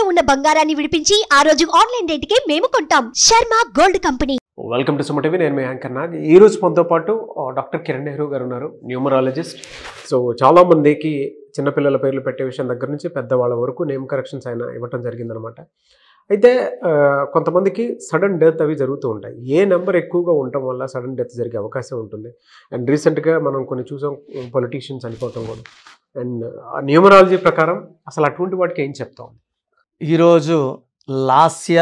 ఇంట్లో ఉన్న బంగారాన్ని విడిపించి ఆ రోజు ఆన్లైన్ రేటుకే మేము కొంటాం Sharma gold company welcome to Suma నేను మీ యాంకర్ నాగ్ ఈ రోజు మనతో పాటు డాక్టర్ కిరణ్ నెహ్రూ గారు ఉన్నారు న్యూమరాలజిస్ట్ సో చాలామందికి చిన్నపిల్లల పేర్లు పెట్టే విషయం దగ్గర నుంచి పెద్దవాళ్ళ వరకు నేమ్ కరెక్షన్స్ అయినా ఇవ్వటం జరిగిందనమాట అయితే కొంతమందికి సడన్ డెత్ అవి జరుగుతూ ఉంటాయి ఏ నెంబర్ ఎక్కువగా ఉండటం వల్ల సడన్ డెత్ జరిగే అవకాశం ఉంటుంది అండ్ రీసెంట్గా మనం కొన్ని చూసాం పొలిటీషియన్స్ చనిపోవటం కూడా అండ్ న్యూమరాలజీ ప్రకారం అసలు అటువంటి వాటికి ఏం చెప్తాం ఈరోజు Lasya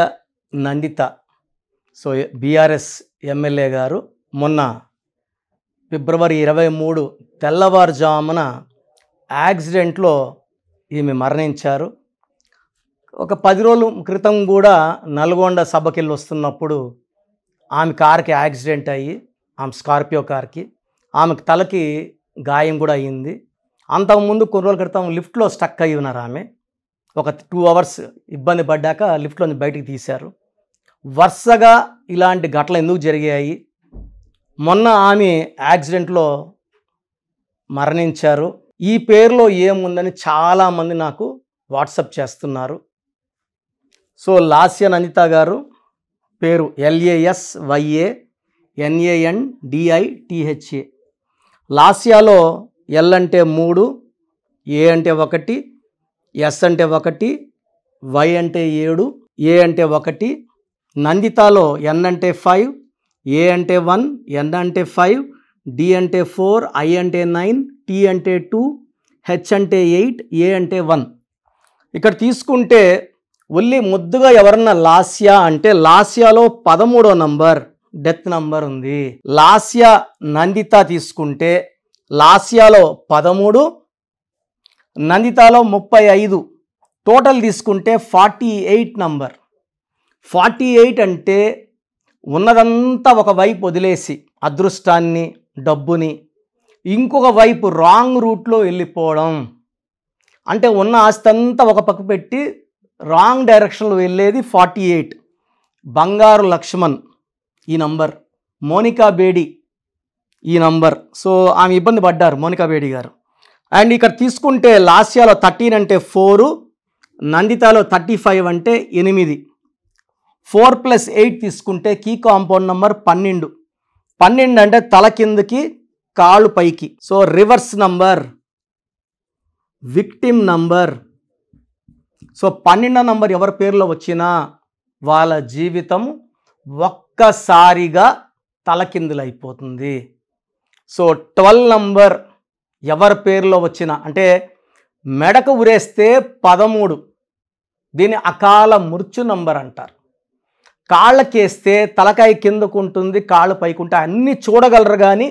Nandita so BRS MLA గారు మొన్న ఫిబ్రవరి ఇరవై మూడు తెల్లవారుజామున యాక్సిడెంట్లో ఈమె మరణించారు ఒక పది రోజుల క్రితం కూడా నల్గొండ సభకెళ్ళి వస్తున్నప్పుడు ఆమె కార్కి యాక్సిడెంట్ అయ్యి ఆమె స్కార్పియో కార్కి ఆమెకు తలకి గాయం కూడా అయ్యింది అంతకుముందు కొన్ని రోజుల క్రితం లిఫ్ట్లో స్టక్ అయి ఉన్నారు ఆమె ఒక టూ అవర్స్ ఇబ్బంది పడ్డాక లిఫ్ట్లోని బయటికి తీశారు వరుసగా ఇలాంటి ఘటనలు ఎందుకు జరిగాయి మొన్న ఆమె యాక్సిడెంట్లో మరణించారు ఈ పేరులో ఏముందని చాలామంది నాకు వాట్సప్ చేస్తున్నారు సో లాస్య నందిత గారు పేరు ఎల్ఏఎస్ వైఏ ఎన్ఏఎన్ డిఐటిహెచ్ఏ లాస్యాలో ఎల్ అంటే మూడు ఏ అంటే ఒకటి ఎస్ అంటే ఒకటి వై అంటే ఏడు ఏ అంటే ఒకటి నందితాలో ఎన్ అంటే ఫైవ్ ఏ అంటే వన్ ఎన్ అంటే ఫైవ్ డి అంటే ఫోర్ ఐ అంటే నైన్ టీ అంటే టూ హెచ్ అంటే ఎయిట్ ఏ అంటే వన్ ఇక్కడ తీసుకుంటే ఒళ్ళి ముద్దుగా ఎవరన్నా లాస్యా అంటే లాస్యాలో పదమూడో నంబర్ డెత్ నంబర్ ఉంది లాస్యా నందిత తీసుకుంటే లాస్యాలో పదమూడు నందితాలో ముప్పై ఐదు టోటల్ తీసుకుంటే forty eight number forty eight అంటే ఉన్నదంతా ఒక వైపు వదిలేసి అదృష్టాన్ని డబ్బుని ఇంకొక వైపు రాంగ్ రూట్లో వెళ్ళిపోవడం అంటే ఉన్న ఆస్తంతా ఒక పక్క పెట్టి రాంగ్ డైరెక్షన్లో వెళ్ళేది ఫార్టీ ఎయిట్ బంగారు లక్ష్మణ్ ఈ నంబర్ మోనికా బేడి ఈ నంబర్ సో ఆమె ఇబ్బంది పడ్డారు మోనికా బేడి గారు అండ్ ఇక్కడ తీసుకుంటే లాస్యాలో థర్టీన్ అంటే ఫోరు నందితాలో థర్టీ ఫైవ్ అంటే ఎనిమిది ఫోర్ ప్లస్ ఎయిట్ తీసుకుంటే కీ కాంపౌండ్ నంబర్ పన్నెండు పన్నెండు అంటే తల కిందకి కాళ్ళు పైకి so reverse number victim number so పన్నెండో నంబర్ ఎవరి పేరులో వచ్చినా వాళ్ళ జీవితం ఒక్కసారిగా తలకిందులైపోతుంది సో ట్వెల్వ్ నంబర్ ఎవరి పేరులో వచ్చిన అంటే మెడకు ఉరేస్తే పదమూడు దీన్ని అకాల మృత్యు నంబర్ అంటారు కాళ్ళకేస్తే తలకాయ కిందకు ఉంటుంది కాళ్ళు పైకుంటే అన్నీ చూడగలరు కానీ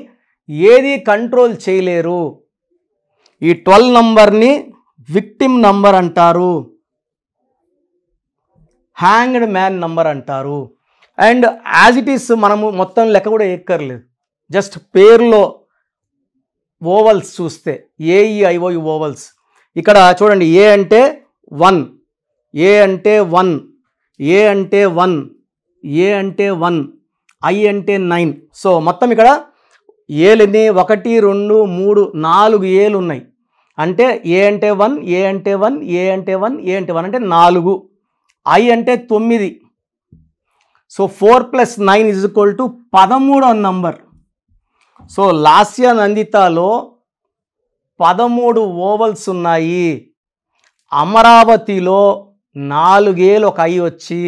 ఏది కంట్రోల్ చేయలేరు ఈ ట్వెల్వ్ నంబర్ని విక్టిమ్ నంబర్ అంటారు హ్యాంగ్డ్ మ్యాన్ నంబర్ అంటారు అండ్ యాజ్ ఇట్ ఈస్ మనము మొత్తం లెక్క కూడా ఎక్కర్లేదు జస్ట్ పేర్లో ఓవల్స్ చూస్తే ఏఈఐఓ e ఓవల్స్ ఇక్కడ చూడండి ఏ అంటే వన్ ఏ అంటే వన్ ఏ అంటే వన్ ఏ అంటే వన్ ఐ అంటే నైన్ సో మొత్తం ఇక్కడ ఏలుని ఒకటి రెండు మూడు నాలుగు ఏలు ఉన్నాయి అంటే ఏ అంటే వన్ ఏ అంటే వన్ ఏ అంటే వన్ ఏ అంటే వన్ అంటే నాలుగు ఐ అంటే తొమ్మిది so four plus nine is equal to పదమూడో నంబర్ సో లాస్య నందితాలో పదమూడు ఓవల్స్ ఉన్నాయి అమరావతిలో నాలుగేళ్ళు ఒక ఐ వచ్చి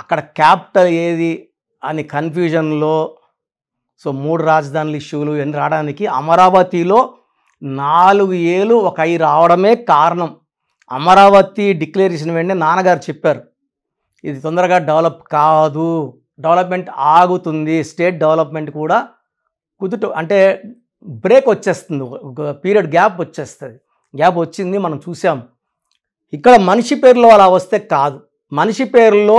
అక్కడ క్యాపిటల్ ఏది అని కన్ఫ్యూజన్లో సో మూడు రాజధానులు ఇష్యూలు ఎన్ని రావడానికి అమరావతిలో నాలుగు ఏళ్ళు ఒక అయి రావడమే కారణం అమరావతి డిక్లరేషన్ వెంటనే నాన్నగారు చెప్పారు ఇది తొందరగా డెవలప్ కాదు డెవలప్మెంట్ ఆగుతుంది స్టేట్ డెవలప్మెంట్ కూడా కుదుట అంటే బ్రేక్ వచ్చేస్తుంది ఒక పీరియడ్ గ్యాప్ వచ్చేస్తుంది గ్యాప్ వచ్చింది మనం చూసాం ఇక్కడ మనిషి పేరులో అలా వస్తే కాదు మనిషి పేరులో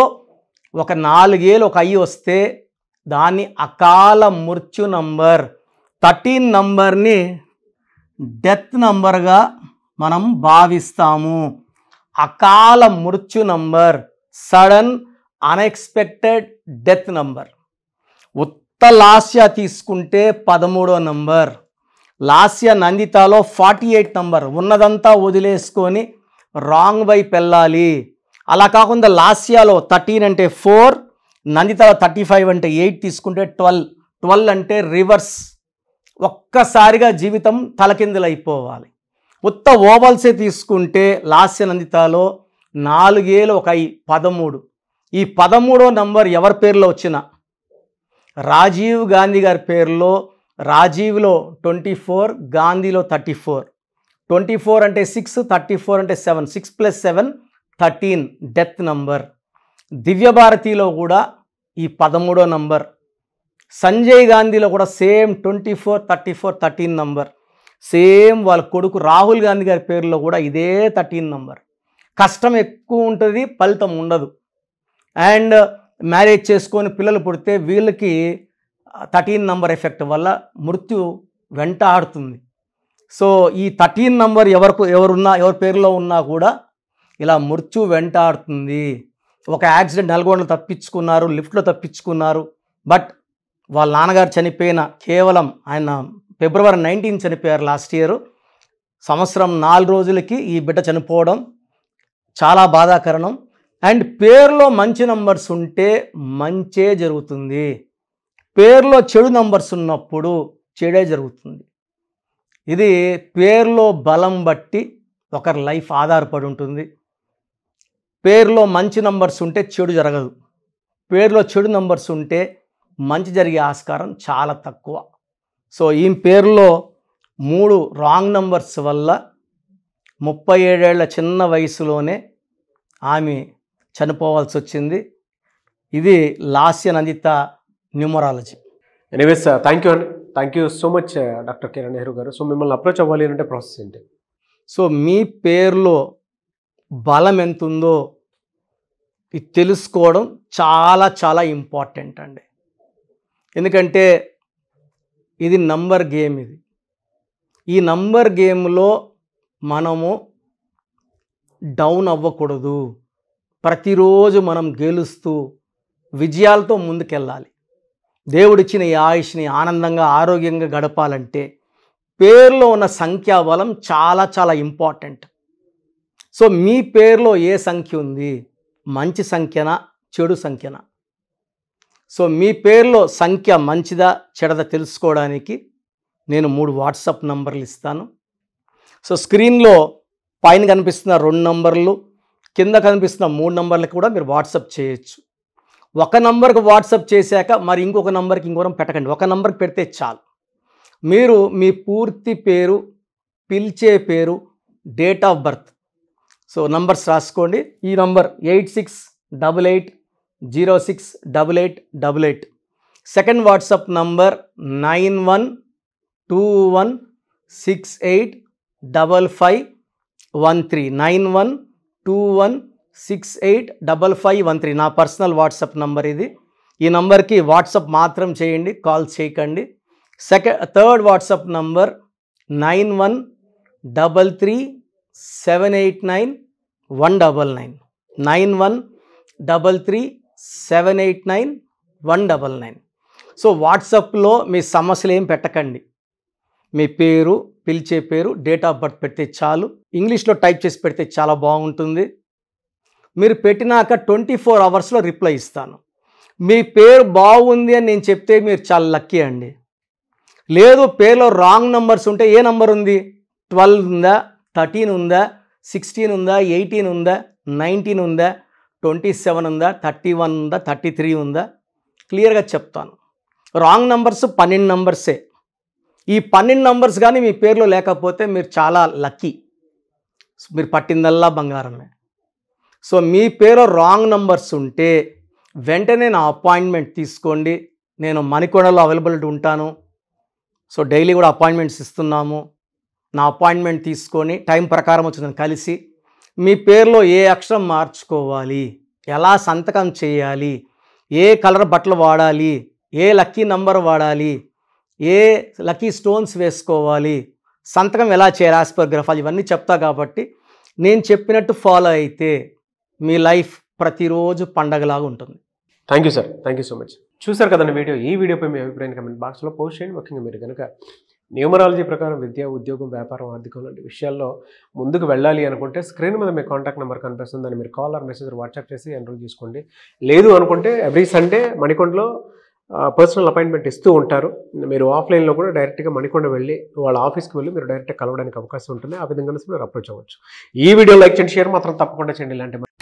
ఒక నాలుగేళ్ళు ఒక అయ్యి వస్తే దాన్ని అకాల మృత్యు నంబర్ థర్టీన్ నంబర్ని డెత్ నంబర్గా మనం భావిస్తాము అకాల మృత్యు number sudden unexpected death number ఉత్త లాస్య తీసుకుంటే పదమూడో నంబర్ లాస్య నందితాలో ఫార్టీ ఎయిట్ నంబర్ ఉన్నదంతా వదిలేసుకొని రాంగ్ వైపు వెళ్ళాలి అలా కాకుండా లాస్యాలో థర్టీన్ అంటే ఫోర్ నందితాలో థర్టీ ఫైవ్ అంటే ఎయిట్ తీసుకుంటే ట్వెల్వ్ ట్వెల్వ్ అంటే రివర్స్ ఒక్కసారిగా జీవితం తలకిందులైపోవాలి ఉత్త ఓవల్సే తీసుకుంటే లాస్య నందితాలో నాలుగేళ్ళు ఒక పదమూడు ఈ పదమూడో నంబర్ ఎవరి పేరులో వచ్చిన రాజీవ్ గాంధీ గారి పేరులో రాజీవ్లో ట్వంటీ ఫోర్ గాంధీలో థర్టీ ఫోర్ ట్వంటీ ఫోర్ అంటే సిక్స్ థర్టీ ఫోర్ అంటే seven six plus seven thirteen death number దివ్యభారతిలో కూడా ఈ పదమూడో నంబర్ సంజయ్ గాంధీలో కూడా same twenty four thirty four thirteen number same వాళ్ళ కొడుకు రాహుల్ గాంధీ గారి పేరులో కూడా ఇదే థర్టీన్ నంబర్ కష్టం ఎక్కువ ఉంటుంది ఫలితం ఉండదు అండ్ మ్యారేజ్ చేసుకొని పిల్లలు పుడితే వీళ్ళకి థర్టీన్ నంబర్ ఎఫెక్ట్ వల్ల మృత్యు వెంట ఆడుతుంది సో ఈ థర్టీన్ నంబర్ ఎవరు ఎవరున్నా ఎవరి పేరులో ఉన్నా కూడా ఇలా మృత్యు వెంట ఆడుతుంది ఒక యాక్సిడెంట్ నల్గొండలో తప్పించుకున్నారు లిఫ్ట్లో తప్పించుకున్నారు బట్ వాళ్ళ నాన్నగారు చనిపోయిన కేవలం ఆయన ఫిబ్రవరి నైన్టీన్ చనిపోయారు లాస్ట్ ఇయర్ సంవత్సరం నాలుగు రోజులకి ఈ బిడ్డ చనిపోవడం చాలా బాధాకరణం అండ్ పేర్లో మంచి నంబర్స్ ఉంటే మంచే జరుగుతుంది పేర్లో చెడు నంబర్స్ ఉన్నప్పుడు చెడే జరుగుతుంది ఇది పేర్లో బలం బట్టి ఒకరి లైఫ్ ఆధారపడి ఉంటుంది పేర్లో మంచి నంబర్స్ ఉంటే చెడు జరగదు పేర్లో చెడు నంబర్స్ ఉంటే మంచి జరిగే ఆస్కారం చాలా తక్కువ సో ఈ పేర్లో మూడు రాంగ్ నంబర్స్ వల్ల ముప్పై ఏడేళ్ల చిన్న వయసులోనే ఆమె చనిపోవాల్సి వచ్చింది ఇది Lasya Nandita numerology anyways thank uh, you అండి thank you so much doctor Kiran Nehru garu so మిమ్మల్ని అప్రోచ్ అవ్వాలి అంటే ప్రాసెస్ ఏంటి సో మీ పేరులో బలం ఎంత ఉందో ఇది తెలుసుకోవడం చాలా చాలా ఇంపార్టెంట్ అండి ఎందుకంటే ఇది నంబర్ గేమ్ ఇది ఈ నంబర్ గేమ్లో మనము డౌన్ అవ్వకూడదు ప్రతిరోజు మనం గెలుస్తూ విజయాలతో ముందుకెళ్ళాలి దేవుడిచ్చిన ఈ ఆయుష్ని ఆనందంగా ఆరోగ్యంగా గడపాలంటే పేర్లో ఉన్న సంఖ్యాబలం చాలా చాలా ఇంపార్టెంట్ సో మీ పేరులో ఏ సంఖ్య ఉంది మంచి సంఖ్యనా చెడు సంఖ్యనా సో మీ పేర్లో సంఖ్య మంచిదా చెడదా తెలుసుకోవడానికి నేను మూడు వాట్సాప్ నంబర్లు ఇస్తాను సో స్క్రీన్లో పైన కనిపిస్తున్న రెండు నంబర్లు కింద కనిపిస్తున్న మూడు నంబర్లకు కూడా మీరు వాట్సాప్ చేయొచ్చు ఒక నంబర్కి వాట్సాప్ చేశాక మరి ఇంకొక నంబర్కి ఇంకోరం పెట్టకండి ఒక నంబర్కి పెడితే చాలు మీరు మీ పూర్తి పేరు పిలిచే పేరు date of birth so numbers రాసుకోండి ఈ number eight six double eight zero six double eight double eight second WhatsApp number nine one two one six eight double five one three nine one two one six eight double five one three నా personal WhatsApp number ఇది ఈ నంబర్కి WhatsApp మాత్రం చేయండి call చేయకండి second third WhatsApp number nine one double three seven eight nine one double nine nine one double three seven eight nine one double nine so వాట్సాప్లో మీ సమస్యలు ఏం పెట్టకండి మీ పేరు పిలిచే పేరు డేట్ ఆఫ్ బర్త్ పెడితే చాలు ఇంగ్లీష్లో టైప్ చేసి పెడితే చాలా బాగుంటుంది మీరు పెట్టినాక ట్వంటీ ఫోర్ అవర్స్లో రిప్లై ఇస్తాను మీ పేరు బాగుంది అని నేను చెప్తే మీరు చాలా లక్కీ అండి లేదు పేర్లో రాంగ్ నంబర్స్ ఉంటే ఏ నంబర్ ఉంది ట్వెల్వ్ ఉందా థర్టీన్ ఉందా సిక్స్టీన్ ఉందా ఎయిటీన్ ఉందా నైన్టీన్ ఉందా ట్వంటీ సెవెన్ ఉందా థర్టీ వన్ ఉందా థర్టీ త్రీ ఉందా క్లియర్గా చెప్తాను రాంగ్ నంబర్స్ పన్నెండు నంబర్సే ఈ పన్నెండు నంబర్స్ కానీ మీ పేరులో లేకపోతే మీరు చాలా లక్కీ మీరు పట్టిందల్లా బంగారమే సో మీ పేరు రాంగ్ నంబర్స్ ఉంటే వెంటనే నా అపాయింట్మెంట్ తీసుకోండి నేను మణికొండలో అవైలబిలిటీ ఉంటాను సో డైలీ కూడా అపాయింట్మెంట్స్ ఇస్తున్నాము నా అపాయింట్మెంట్ తీసుకొని టైం ప్రకారం నేను కలిసి మీ పేరులో ఏ అక్షరం మార్చుకోవాలి ఎలా సంతకం చేయాలి ఏ కలర్ బట్టలు వాడాలి ఏ లక్కీ నంబర్ వాడాలి ఏ లక్కీ స్టోన్స్ వేసుకోవాలి సంతకం ఎలా చేయాలి ఆస్పర్ పర్ ఇవన్నీ చెప్తా కాబట్టి నేను చెప్పినట్టు ఫాలో అయితే మీ లైఫ్ ప్రతిరోజు పండగలాగా ఉంటుంది thank you sir thank you so much చూసారు కదండి వీడియో ఈ వీడియోపై మీ అభిప్రాయం కమెంట్ బాక్స్లో పోస్ట్ చేయండి ముఖ్యంగా మీరు కనుక న్యూమరాలజీ ప్రకారం విద్య ఉద్యోగం వ్యాపారం ఆర్థికం లాంటి విషయాల్లో ముందుకు వెళ్ళాలి అనుకుంటే స్క్రీన్ మీద మీ కాంటాక్ట్ నెంబర్ కనిపిస్తుంది దాన్ని మీరు కాల్ ఆర్ మెసేజ్ వాట్సాప్ చేసి ఎన్రోల్ చేసుకోండి లేదు అనుకుంటే ఎవ్రీ సండే మణికొండలో పర్సనల్ అపాయింట్మెంట్ ఇస్తూ ఉంటారు మీరు ఆఫ్లైన్లో కూడా డైరెక్ట్గా మణికొండ వెళ్ళి వాళ్ళ ఆఫీస్కి వెళ్ళి మీరు డైరెక్ట్గా కలవడానికి అవకాశం ఉంటుంది ఆ విధంగా మీరు అప్రోచ్ అవ్వచ్చు ఈ వీడియో లైక్ చేయండి షేర్ మాత్రం తప్పకుండా చేయండి ఇలాంటి